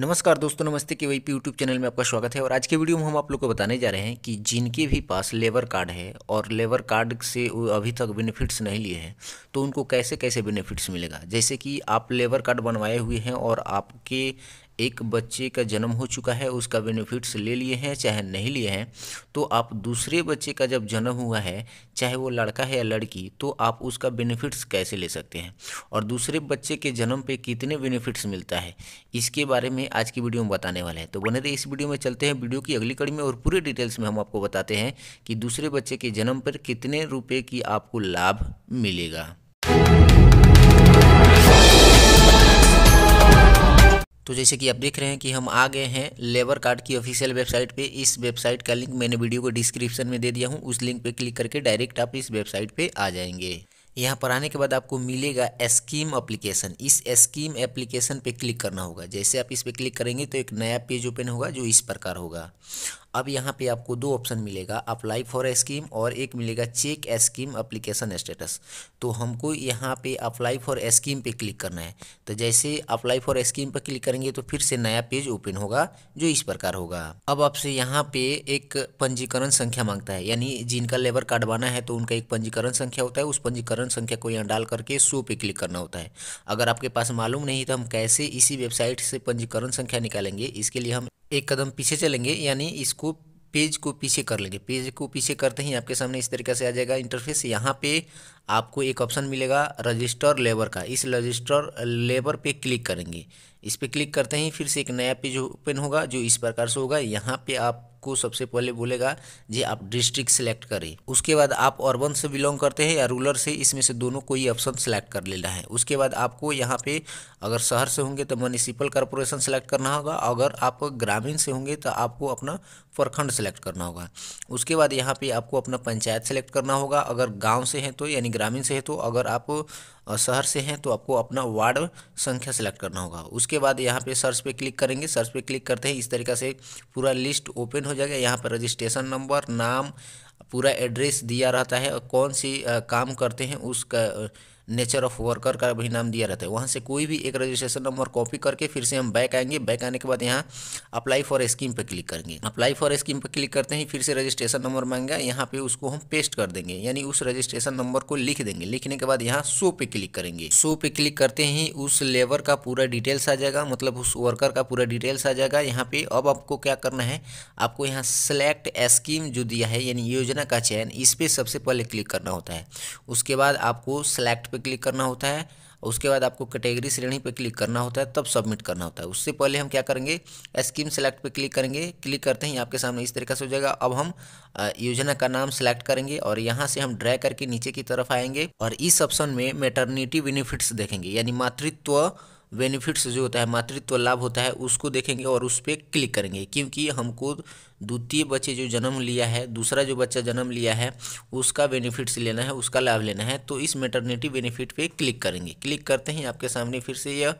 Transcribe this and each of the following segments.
नमस्कार दोस्तों नमस्ते के वही पी यूट्यूब चैनल में आपका स्वागत है और आज के वीडियो में हम आप लोग को बताने जा रहे हैं कि जिनके भी पास लेबर कार्ड है और लेबर कार्ड से वो अभी तक बेनिफिट्स नहीं लिए हैं तो उनको कैसे कैसे बेनिफिट्स मिलेगा जैसे कि आप लेबर कार्ड बनवाए हुए हैं और आपके एक बच्चे का जन्म हो चुका है उसका बेनिफिट्स ले लिए हैं चाहे नहीं लिए हैं तो आप दूसरे बच्चे का जब जन्म हुआ है चाहे वो लड़का है या लड़की तो आप उसका बेनिफिट्स कैसे ले सकते हैं और दूसरे बच्चे के जन्म पे कितने बेनिफिट्स मिलता है इसके बारे में आज की वीडियो में बताने वाले हैं तो बने रहे इस वीडियो में चलते हैं वीडियो की अगली कड़ी में और पूरे डिटेल्स में हम आपको बताते हैं कि दूसरे बच्चे के जन्म पर कितने रुपये की आपको लाभ मिलेगा तो जैसे कि आप देख रहे हैं कि हम आ गए हैं लेबर कार्ड की ऑफिशियल वेबसाइट पे इस वेबसाइट का लिंक मैंने वीडियो को डिस्क्रिप्शन में दे दिया हूँ उस लिंक पे क्लिक करके डायरेक्ट आप इस वेबसाइट पे आ जाएंगे यहाँ पर आने के बाद आपको मिलेगा स्कीम एप्लीकेशन इस स्कीम एप्लीकेशन पे क्लिक करना होगा जैसे आप इस पर क्लिक करेंगे तो एक नया पेज ओपन होगा जो इस प्रकार होगा अब यहाँ पे आपको दो ऑप्शन मिलेगा अप्लाई फॉर ए स्कीम और एक मिलेगा check a scheme application status तो हमको यहाँ पे अप्लाई फॉर ए स्कीम पे क्लिक करना है तो जैसे अप्लाई फॉर ए स्कीम पर क्लिक करेंगे तो फिर से नया पेज ओपन होगा जो इस प्रकार होगा अब आपसे यहाँ पे एक पंजीकरण संख्या मांगता है यानी जिनका लेबर कार्ड बना है तो उनका एक पंजीकरण संख्या होता है उस पंजीकरण संख्या को यहाँ डाल करके शो पे क्लिक करना होता है अगर आपके पास मालूम नहीं तो हम कैसे इसी वेबसाइट से पंजीकरण संख्या निकालेंगे इसके लिए हम एक कदम पीछे चलेंगे यानी इसको पेज को पीछे कर लेंगे पेज को पीछे करते ही आपके सामने इस तरीके से आ जाएगा इंटरफेस यहाँ पे आपको एक ऑप्शन मिलेगा रजिस्टर लेबर का इस रजिस्टर लेबर पे क्लिक करेंगे इस पर क्लिक करते ही फिर से एक नया पेज ओपन होगा जो इस प्रकार से होगा यहाँ पे आपको सबसे पहले बोलेगा जी आप डिस्ट्रिक्ट सेलेक्ट करें उसके बाद आप अर्बन से बिलोंग करते हैं या रूरल से इसमें से दोनों कोई ऑप्शन सेलेक्ट कर लेना है उसके बाद आपको यहाँ पे अगर शहर से होंगे तो म्यूनिसिपल कॉरपोरेशन सेलेक्ट करना होगा अगर आप ग्रामीण से होंगे तो आपको अपना प्रखंड सेलेक्ट करना होगा उसके बाद यहाँ पे आपको अपना पंचायत सेलेक्ट करना होगा अगर गाँव से हैं तो यानी ग्रामीण से है तो अगर आप शहर से हैं तो आपको अपना वार्ड संख्या सेलेक्ट करना होगा उसके बाद यहाँ पे सर्च पे क्लिक करेंगे सर्च पे क्लिक करते हैं इस तरीके से पूरा लिस्ट ओपन हो जाएगा यहाँ पर रजिस्ट्रेशन नंबर नाम पूरा एड्रेस दिया रहता है और कौन सी काम करते हैं उसका नेचर ऑफ वर्कर का भी नाम दिया रहता है वहाँ से कोई भी एक रजिस्ट्रेशन नंबर कॉपी करके फिर से हम बैक आएंगे बैक आने के बाद यहाँ अप्लाई फॉर स्कीम पर क्लिक करेंगे अप्लाई फॉर स्कीम पर क्लिक करते ही फिर से रजिस्ट्रेशन नंबर मांगेगा यहाँ पे उसको हम पेस्ट कर देंगे यानी उस रजिस्ट्रेशन नंबर को लिख देंगे लिखने के बाद यहाँ शो पे क्लिक करेंगे शो पे क्लिक करते ही उस लेबर का पूरा डिटेल्स आ जाएगा मतलब उस वर्कर का पूरा डिटेल्स आ जाएगा यहाँ पे अब आपको क्या करना है आपको यहाँ सेलेक्ट स्कीम जो दिया है यानी योजना का चयन इस पर सबसे पहले क्लिक करना होता है उसके बाद आपको सेलेक्ट पे पे क्लिक करना होता है उसके बाद आपको कैटेगरी श्रेणी पे क्लिक करना होता है तब सबमिट करना होता है उससे पहले हम क्या करेंगे स्कीम सेलेक्ट पे क्लिक करेंगे क्लिक करते ही आपके सामने इस तरीके से हो जाएगा अब हम योजना का नाम सेलेक्ट करेंगे और यहाँ से हम ड्रैग करके नीचे की तरफ आएंगे और इस ऑप्शन में मेटर्निटी बेनिफिट्स देखेंगे यानी मातृत्व बेनिफिट्स जो होता है मातृत्व लाभ होता है उसको देखेंगे और उस पर क्लिक करेंगे क्योंकि हमको द्वितीय बच्चे जो जन्म लिया है दूसरा जो बच्चा जन्म लिया है उसका बेनिफिट्स लेना है उसका लाभ लेना है तो इस मेटर्निटी बेनिफिट पे क्लिक करेंगे क्लिक करते ही आपके सामने फिर से यह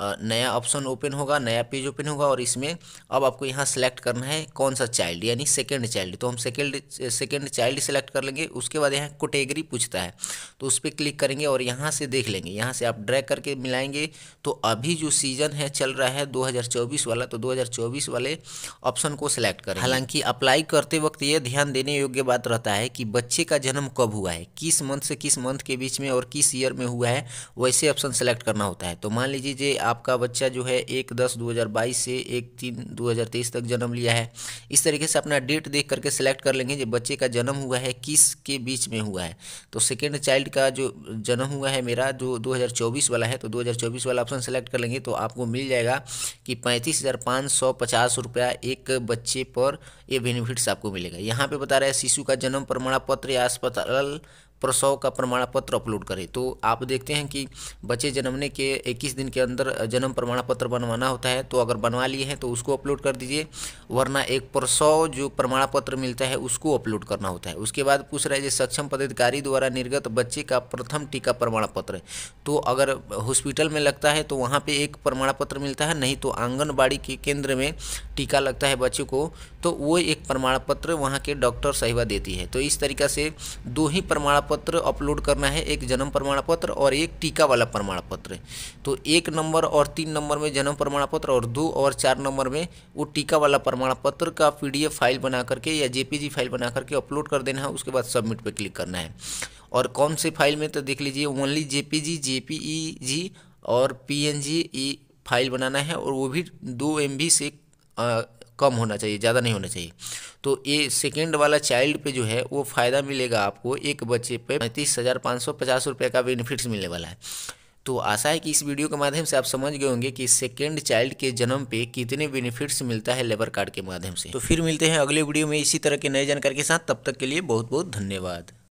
नया ऑप्शन ओपन होगा नया पेज ओपन होगा और इसमें अब आपको यहाँ सेलेक्ट करना है कौन सा चाइल्ड यानी सेकेंड चाइल्ड तो हम सेकेंड सेकेंड चाइल्ड सेलेक्ट कर लेंगे उसके बाद यहाँ कोटेगरी पूछता है तो उस पर क्लिक करेंगे और यहाँ से देख लेंगे यहाँ से आप ड्रैग करके मिलाएंगे तो अभी जो सीजन है चल रहा है 2024 वाला तो 2024 वाले ऑप्शन को सिलेक्ट करें हालांकि अप्लाई करते वक्त यह ध्यान देने योग्य बात रहता है कि बच्चे का जन्म कब हुआ है किस मंथ से किस मंथ के बीच में और किस ईयर में हुआ है वैसे ऑप्शन सेलेक्ट करना होता है तो मान लीजिए आपका बच्चा जो है एक दस दो हज़ार बाईस से एक तीन दो हज़ार तेईस तक जन्म लिया है इस तरीके से अपना डेट देख करके सेलेक्ट कर लेंगे जो बच्चे का जन्म हुआ है किस के बीच में हुआ है तो सेकेंड चाइल्ड का जो जन्म हुआ है मेरा जो दो हज़ार चौबीस वाला है तो दो हज़ार चौबीस वाला ऑप्शन सेलेक्ट कर लेंगे तो आपको मिल जाएगा कि पैंतीस हज़ार पाँच सौ पचास रुपया एक बच्चे पर ये बेनिफिट्स आपको मिलेगा यहाँ पे बता रहा है शिशु का जन्म प्रमाण पत्र या अस्पताल प्रसव का प्रमाण पत्र अपलोड करें तो आप देखते हैं कि बच्चे जन्मने के इक्कीस दिन के अंदर जन्म प्रमाण पत्र बनवाना होता है तो अगर बनवा लिए हैं तो उसको अपलोड कर दीजिए वरना एक प्रसव जो प्रमाण पत्र मिलता है उसको अपलोड करना होता है उसके बाद पूछ रहा है जो सक्षम पदाधिकारी द्वारा निर्गत बच्चे का प्रथम टीका प्रमाण पत्र तो अगर हॉस्पिटल में लगता है तो वहाँ पर एक प्रमाण पत्र मिलता है नहीं तो आंगनबाड़ी के केंद्र में टीका लगता है बच्चे को तो वो एक प्रमाण पत्र वहाँ के डॉक्टर सहिवा देती है तो इस तरीका से दो ही प्रमाण पत्र पत्र अपलोड करना है एक जन्म प्रमाण पत्र और एक टीका वाला प्रमाण पत्र तो एक नंबर और तीन नंबर में जन्म प्रमाण पत्र और दो और चार नंबर में वो टीका वाला प्रमाण पत्र का पी फाइल बना करके या जे फाइल बना करके अपलोड कर देना है उसके बाद सबमिट पर क्लिक करना है और कौन से फाइल में तो देख लीजिए ओनली ई जी और जी ई फाइल बनाना है और वो भी दो बी से आ, कम होना चाहिए ज़्यादा नहीं होना चाहिए तो ये सेकेंड वाला चाइल्ड पे जो है वो फ़ायदा मिलेगा आपको एक बच्चे पे पैंतीस हज़ार पाँच सौ पचास रुपये का बेनिफिट्स मिलने वाला है तो आशा है कि इस वीडियो के माध्यम से आप समझ गए होंगे कि सेकेंड चाइल्ड के जन्म पे कितने बेनिफिट्स मिलता है लेबर कार्ड के माध्यम से तो फिर मिलते हैं अगले वीडियो में इसी तरह के नए जानकारी के साथ तब तक के लिए बहुत बहुत धन्यवाद